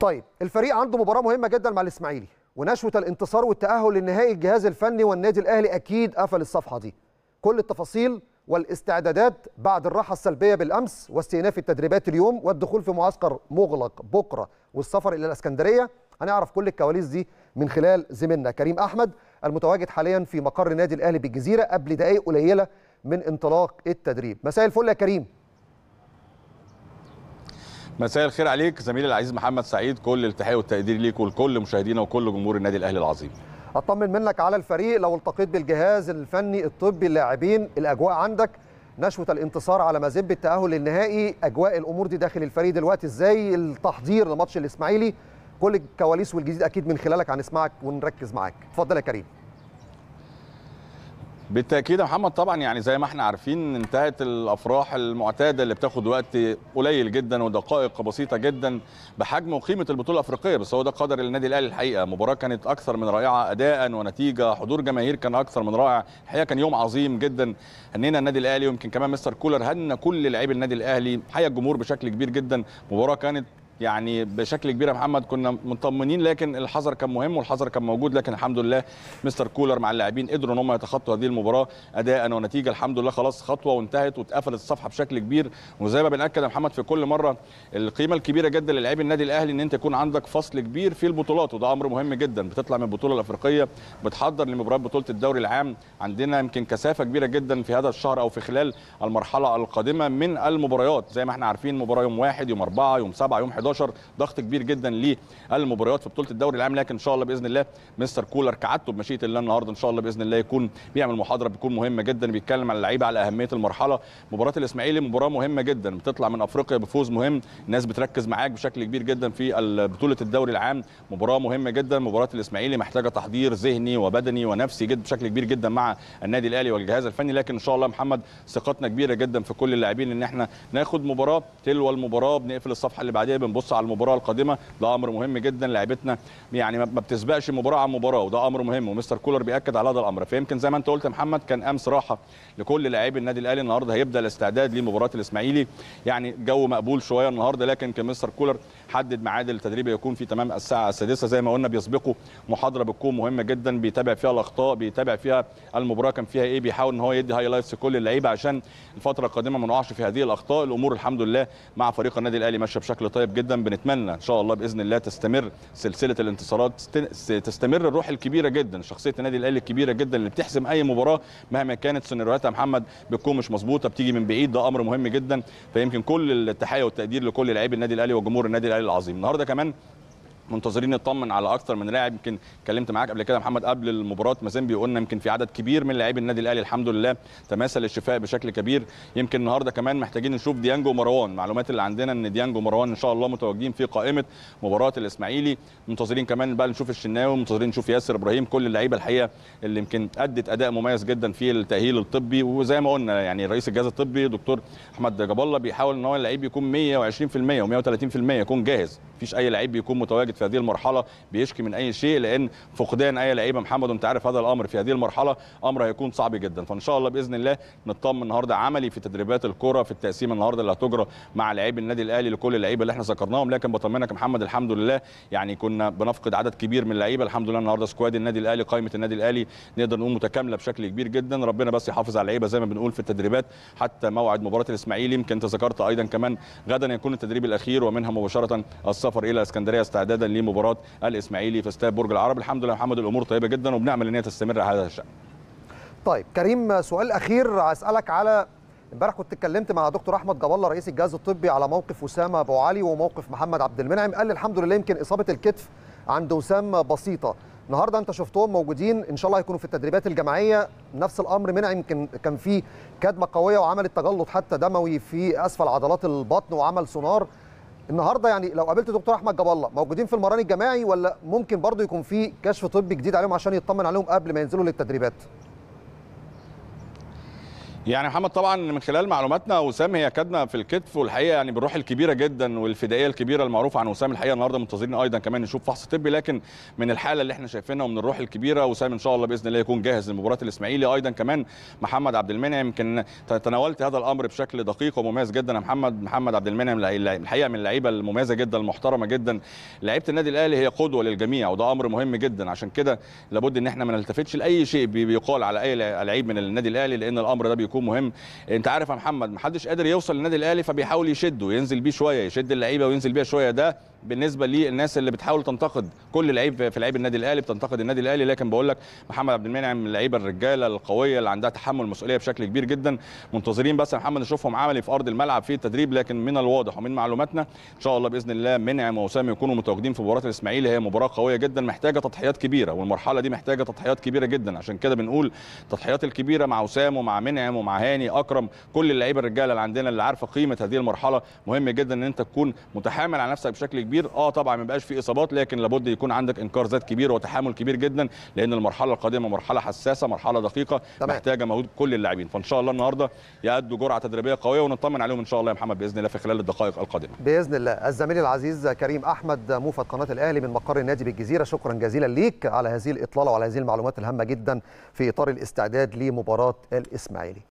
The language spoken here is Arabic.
طيب الفريق عنده مباراه مهمه جدا مع الاسماعيلي ونشوه الانتصار والتاهل للنهائي الجهاز الفني والنادي الاهلي اكيد قفل الصفحه دي كل التفاصيل والاستعدادات بعد الراحه السلبيه بالامس واستئناف التدريبات اليوم والدخول في معسكر مغلق بكره والسفر الى الاسكندريه هنعرف كل الكواليس دي من خلال زميلنا كريم احمد المتواجد حاليا في مقر النادي الاهلي بالجزيره قبل دقائق قليله من انطلاق التدريب مساء الفل يا كريم مساء الخير عليك زميلي العزيز محمد سعيد كل التحيه والتقدير ليك ولكل مشاهدينا وكل جمهور النادي الاهلي العظيم اطمن منك على الفريق لو التقيت بالجهاز الفني الطبي اللاعبين الاجواء عندك نشوة الانتصار على مذب التأهل النهائي أجواء الأمور دي داخل الفريق دلوقتي إزاي التحضير لماتش الإسماعيلي كل الكواليس والجديد أكيد من خلالك هنسمعك ونركز معاك اتفضل يا كريم بالتاكيد يا محمد طبعا يعني زي ما احنا عارفين انتهت الافراح المعتاده اللي بتاخد وقت قليل جدا ودقائق بسيطه جدا بحجم وقيمه البطوله الافريقيه بس هو ده قدر النادي الاهلي الحقيقه مباراه كانت اكثر من رائعه اداء ونتيجه حضور جماهير كان اكثر من رائع الحقيقه كان يوم عظيم جدا هنينا النادي الاهلي ويمكن كمان مستر كولر هنى كل لعيب النادي الاهلي حيا الجمهور بشكل كبير جدا مباراه كانت يعني بشكل كبير يا محمد كنا مطمنين لكن الحذر كان مهم والحذر كان موجود لكن الحمد لله مستر كولر مع اللاعبين قدروا ان هم يتخطوا هذه المباراه اداء ونتيجه الحمد لله خلاص خطوه وانتهت واتقفلت الصفحه بشكل كبير وزي ما بناكد يا محمد في كل مره القيمه الكبيره جدا للاعبي النادي الاهلي ان انت يكون عندك فصل كبير في البطولات وده امر مهم جدا بتطلع من البطوله الافريقيه بتحضر لمباريات بطوله الدوري العام عندنا يمكن كثافه كبيره جدا في هذا الشهر او في خلال المرحله القادمه من المباريات زي ما احنا عارفين مباراه يوم واحد يوم اربعه يوم سبعه يوم 11 11 ضغط كبير جدا للمباريات في بطوله الدوري العام لكن ان شاء الله باذن الله مستر كولر كعادته بمشيئه الله النهارده ان شاء الله باذن الله يكون بيعمل محاضره بتكون مهمه جدا بيتكلم على اللعيبه على اهميه المرحله مباراه الاسماعيلي مباراه مهمه جدا بتطلع من افريقيا بفوز مهم الناس بتركز معاك بشكل كبير جدا في بطوله الدوري العام مباراه مهمه جدا مباراه الاسماعيلي محتاجه تحضير ذهني وبدني ونفسي جدا بشكل كبير جدا مع النادي الاهلي والجهاز الفني لكن ان شاء الله محمد ثقتنا كبيره جدا في كل اللاعبين ان احنا ناخد مباراه تلو المباراه بنقفل الصفحه اللي بعديها بنبص على المباراه القادمه ده امر مهم جدا لعيبتنا يعني ما بتسبقش مباراه عن مباراه وده امر مهم ومستر كولر بياكد على هذا الامر فيمكن زي ما انت قلت يا محمد كان امس راحه لكل لاعبي النادي الاهلي النهارده هيبدا الاستعداد لمباراه الاسماعيلي يعني جو مقبول شويه النهارده لكن كان مستر كولر حدد ميعاد التدريب يكون في تمام الساعه السادسه زي ما قلنا بيسبقه محاضره بتكون مهمه جدا بيتابع فيها الاخطاء بيتابع فيها المباراه كان فيها ايه بيحاول ان هو يدي هايلايتس لكل اللعيبه عشان الفتره القادمه ما نقعش في هذه الاخطاء الامور الحمد لله مع فريق النادي الاهلي ماشيه بشكل طيب جدا جدا بنتمنى ان شاء الله باذن الله تستمر سلسله الانتصارات تستمر الروح الكبيره جدا شخصيه النادي الاهلي الكبيره جدا اللي بتحسم اي مباراه مهما كانت سيناريوهاتها محمد بتكون مش مظبوطه بتيجي من بعيد ده امر مهم جدا فيمكن كل التحيه والتقدير لكل لاعبي النادي الاهلي وجمهور النادي الاهلي العظيم النهارده كمان منتظرين نطمن على اكثر من لاعب يمكن اتكلمت معاك قبل كده محمد قبل المباراه مازن بيقولنا يمكن في عدد كبير من لاعبي النادي الاهلي الحمد لله تماثل الشفاء بشكل كبير يمكن النهارده كمان محتاجين نشوف ديانجو مروان المعلومات اللي عندنا ان ديانجو مروان ان شاء الله متواجدين في قائمه مباراه الاسماعيلي منتظرين كمان بقى نشوف الشناوي منتظرين نشوف ياسر ابراهيم كل اللعيبه الحقيقه اللي يمكن ادت اداء مميز جدا في التاهيل الطبي وزي ما قلنا يعني رئيس الجهاز الطبي دكتور احمد جاب الله بيحاول ان هو اللعيب يكون 120% و130% يكون جاهز مفيش اي لعيب بيكون متواجد في هذه المرحله بيشكي من اي شيء لان فقدان اي لعيبه محمد وانت عارف هذا الامر في هذه المرحله امر هيكون صعب جدا فان شاء الله باذن الله نطمن النهارده عملي في تدريبات الكره في التقسيم النهارده اللي هتجرى مع لعيب النادي الاهلي لكل اللعيبه اللي احنا ذكرناهم لكن بطمنك محمد الحمد لله يعني كنا بنفقد عدد كبير من اللعيبه الحمد لله النهارده سكواد النادي الاهلي قائمه النادي الاهلي نقدر نقول متكامله بشكل كبير جدا ربنا بس يحافظ على اللعيبه زي ما بنقول في التدريبات حتى موعد مباراه الاسماعيلي يمكن انت ذكرت ايضا كمان غدا يكون التدريب الاخير ومنها مباشره السفر الى اسكندريه استعدادا لمباراه الاسماعيلي في استاد برج العرب الحمد لله محمد الامور طيبه جدا وبنعمل ان هي تستمر على هذا الشان طيب كريم سؤال اخير اسالك على امبارح كنت اتكلمت مع دكتور احمد جاب الله رئيس الجهاز الطبي على موقف اسامه ابو علي وموقف محمد عبد المنعم قال لي الحمد لله يمكن اصابه الكتف عند وسام بسيطه النهارده انت شفتهم موجودين ان شاء الله هيكونوا في التدريبات الجماعيه نفس الامر منعم يمكن كان في كدمه قويه وعمل تجلط حتى دموي في اسفل عضلات البطن وعمل سونار النهارده يعني لو قابلت دكتور احمد جاب الله موجودين في المران الجماعي ولا ممكن برضه يكون في كشف طبي جديد عليهم عشان يطمن عليهم قبل ما ينزلوا للتدريبات يعني محمد طبعا من خلال معلوماتنا وسام هي كادنا في الكتف والحقيقه يعني بالروح الكبيره جدا والفدائيه الكبيره المعروفه عن وسام الحقيقه النهارده منتظرين ايضا كمان نشوف فحص طبي لكن من الحاله اللي احنا شايفينها ومن الروح الكبيره وسام ان شاء الله باذن الله يكون جاهز لمباراه الاسماعيلي ايضا كمان محمد عبد المنعم يمكن تناولت هذا الامر بشكل دقيق ومميز جدا يا محمد محمد عبد المنعم الحقيقه من اللعيبه المميزه جدا المحترمه جدا لعيبه النادي الاهلي هي قدوه للجميع وده امر مهم جدا عشان كده لابد ان احنا ما نلتفتش لاي شيء بيقال على اي لعيب من النادي الاهلي لان الامر ده بيكون هيكون مهم انت عارف يا محمد محدش قادر يوصل للنادي الاهلي فبيحاول يشده ينزل بيه شويه يشد اللعيبه وينزل بيها شويه ده بالنسبه للناس اللي بتحاول تنتقد كل لعيب في لعيب النادي الاهلي بتنتقد النادي الاهلي لكن بقول لك محمد عبد المنعم من اللعيبه الرجاله القويه اللي عندها تحمل مسؤوليه بشكل كبير جدا منتظرين بس يا محمد نشوفهم عملي في ارض الملعب في التدريب لكن من الواضح ومن معلوماتنا ان شاء الله باذن الله منعم واسامه يكونوا متواجدين في مباراه الاسماعيلي هي مباراه قويه جدا محتاجه تضحيات كبيره والمرحله دي محتاجه تضحيات كبيره جدا عشان كده بنقول التضحيات الكبيره مع وسام ومع منعم ومع مع هاني اكرم كل اللعيبه الرجاله اللي عندنا اللي عارفه قيمه هذه المرحله مهم جدا ان انت تكون متحامل على نفسك بشكل كبير اه طبعا ما بقاش في اصابات لكن لابد يكون عندك انكار ذات كبير وتحامل كبير جدا لان المرحله القادمه مرحله حساسه مرحله دقيقه طبعا. محتاجه مجهود كل اللاعبين فان شاء الله النهارده يأدوا جرعه تدريبيه قويه ونطمن عليهم ان شاء الله يا محمد باذن الله في خلال الدقائق القادمه باذن الله الزميل العزيز كريم احمد موفد قناه الاهلي من مقر النادي بالجزيره شكرا جزيلا ليك على هذه الاطلاله وعلى هذه المعلومات الهامه جدا في اطار الاستعداد لمباراه الاسماعيلي